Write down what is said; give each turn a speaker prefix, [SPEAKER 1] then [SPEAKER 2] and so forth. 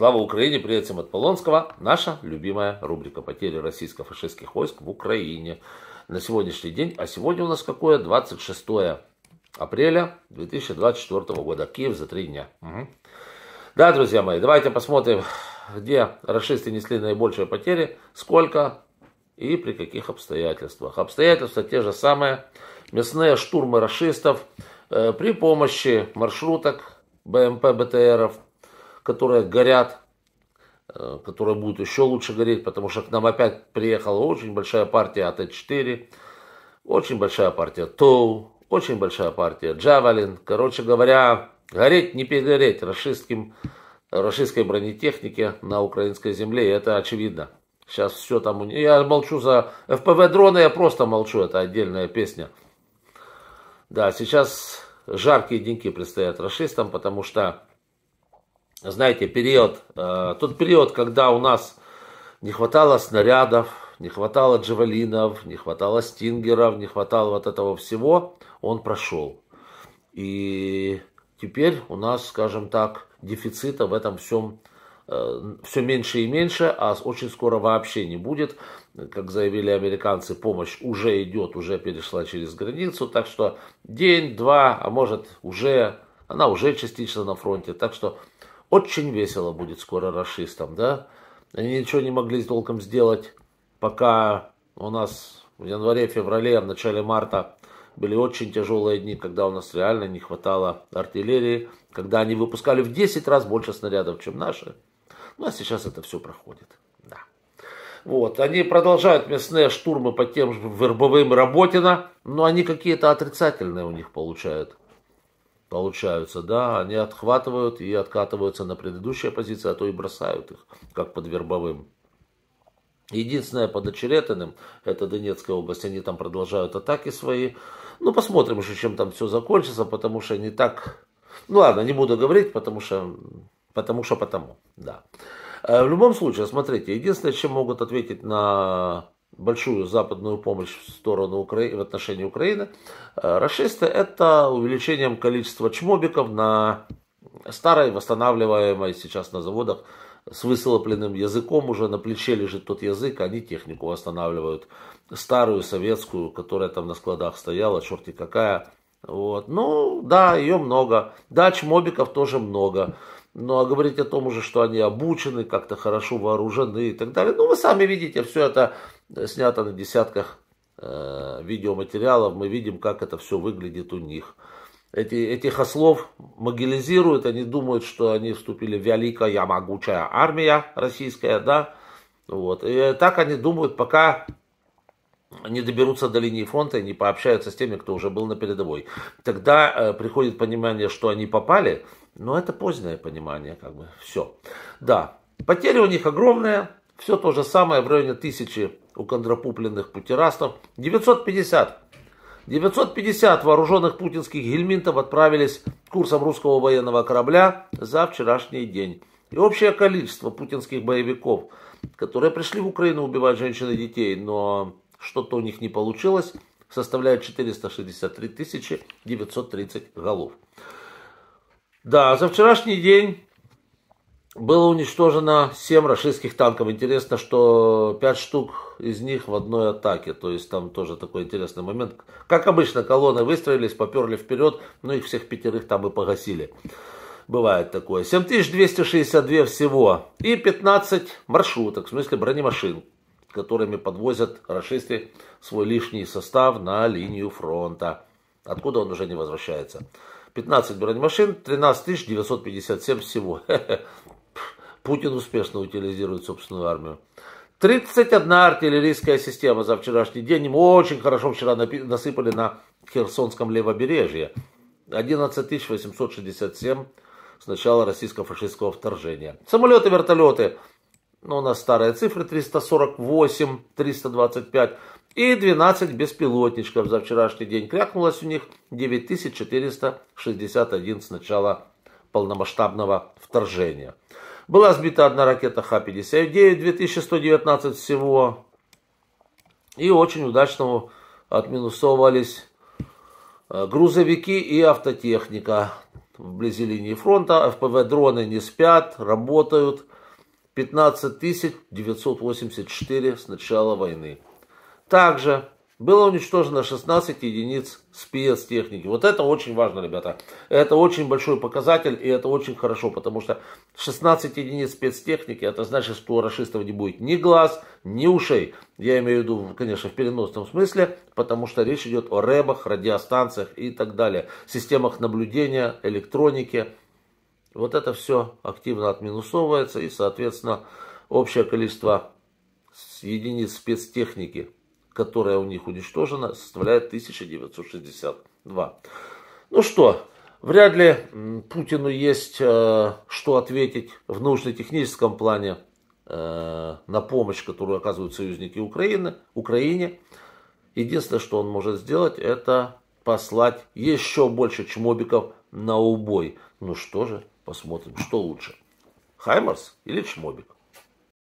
[SPEAKER 1] Слава Украине! Привет всем от Полонского. Наша любимая рубрика «Потери российско-фашистских войск в Украине» на сегодняшний день. А сегодня у нас какое? 26 апреля 2024 года. Киев за три дня. Угу. Да, друзья мои, давайте посмотрим, где расисты несли наибольшие потери, сколько и при каких обстоятельствах. Обстоятельства те же самые. Мясные штурмы расистов э, при помощи маршруток БМП БТРов – которые горят, э, которые будут еще лучше гореть, потому что к нам опять приехала очень большая партия АТ-4, очень большая партия ТОУ, очень большая партия Джавелин. Короче говоря, гореть не перегореть расистским, расистской бронетехнике на украинской земле, это очевидно. Сейчас все там... Я молчу за ФПВ-дроны, я просто молчу, это отдельная песня. Да, сейчас жаркие деньки предстоят расистам, потому что знаете, период, э, тот период, когда у нас не хватало снарядов, не хватало джавелинов, не хватало стингеров, не хватало вот этого всего, он прошел. И теперь у нас, скажем так, дефицита в этом всем э, все меньше и меньше, а очень скоро вообще не будет. Как заявили американцы, помощь уже идет, уже перешла через границу, так что день, два, а может уже, она уже частично на фронте, так что очень весело будет скоро расистам, да? Они ничего не могли толком сделать, пока у нас в январе, феврале, в начале марта были очень тяжелые дни, когда у нас реально не хватало артиллерии, когда они выпускали в 10 раз больше снарядов, чем наши. Ну, а сейчас это все проходит. Да. Вот, они продолжают местные штурмы по тем же вербовым Работина, но они какие-то отрицательные у них получают получаются, да, они отхватывают и откатываются на предыдущие позиции, а то и бросают их, как под вербовым. Единственное под Очеретиным, это Донецкая область, они там продолжают атаки свои. Ну, посмотрим еще, чем там все закончится, потому что не так... Ну, ладно, не буду говорить, потому что... Потому что потому, да. Э, в любом случае, смотрите, единственное, чем могут ответить на большую западную помощь в сторону Украины, в отношении Украины, э, расисты это увеличением количества чмобиков на старой, восстанавливаемой сейчас на заводах с высолопленным языком, уже на плече лежит тот язык, они технику восстанавливают. Старую советскую, которая там на складах стояла, черти какая. Вот. Ну, да, ее много. Да, чмобиков тоже много. Ну, а говорить о том уже, что они обучены, как-то хорошо вооружены и так далее. Ну, вы сами видите, все это Э, снято на десятках э, видеоматериалов, мы видим, как это все выглядит у них. Эти, этих ослов могилизируют, они думают, что они вступили в великая могучая армия российская, да, вот. И э, так они думают, пока не доберутся до линии фронта и не пообщаются с теми, кто уже был на передовой. Тогда э, приходит понимание, что они попали, но это позднее понимание, как бы, все. Да, потери у них огромные, все то же самое в районе тысячи у контрапупленных путерастов. 950. 950 вооруженных путинских гельминтов отправились курсом русского военного корабля за вчерашний день. И общее количество путинских боевиков, которые пришли в Украину убивать женщин и детей, но что-то у них не получилось, составляет 463 930 голов. Да, за вчерашний день было уничтожено 7 российских танков. Интересно, что 5 штук из них в одной атаке. То есть там тоже такой интересный момент. Как обычно, колонны выстроились, поперли вперед, но ну, их всех пятерых там и погасили. Бывает такое. 7262 всего. И 15 маршруток, в смысле бронемашин, которыми подвозят расисты свой лишний состав на линию фронта. Откуда он уже не возвращается. 15 бронемашин, 13 957 всего. Путин успешно утилизирует собственную армию. 31 артиллерийская система за вчерашний день. ему очень хорошо вчера насыпали на Херсонском левобережье. 11 867 с начала российско-фашистского вторжения. Самолеты, вертолеты. Ну, у нас старые цифры 348, 325 и 12 беспилотничков за вчерашний день. Крякнулось у них 9461 с начала полномасштабного вторжения. Была сбита одна ракета Х-59, 2119 всего. И очень удачно отминусовывались э, грузовики и автотехника. Вблизи линии фронта ФПВ-дроны не спят, работают. 15 984 с начала войны. Также было уничтожено 16 единиц спецтехники. Вот это очень важно, ребята. Это очень большой показатель, и это очень хорошо, потому что 16 единиц спецтехники, это значит, что у расистов не будет ни глаз, ни ушей. Я имею в виду, конечно, в переносном смысле, потому что речь идет о рэбах, радиостанциях и так далее. Системах наблюдения, электронике. Вот это все активно отминусовывается, и, соответственно, общее количество единиц спецтехники – которая у них уничтожена, составляет 1962. Ну что, вряд ли Путину есть э, что ответить в научно-техническом плане э, на помощь, которую оказывают союзники Украины, Украине. Единственное, что он может сделать, это послать еще больше чмобиков на убой. Ну что же, посмотрим, что лучше. Хаймарс или чмобик?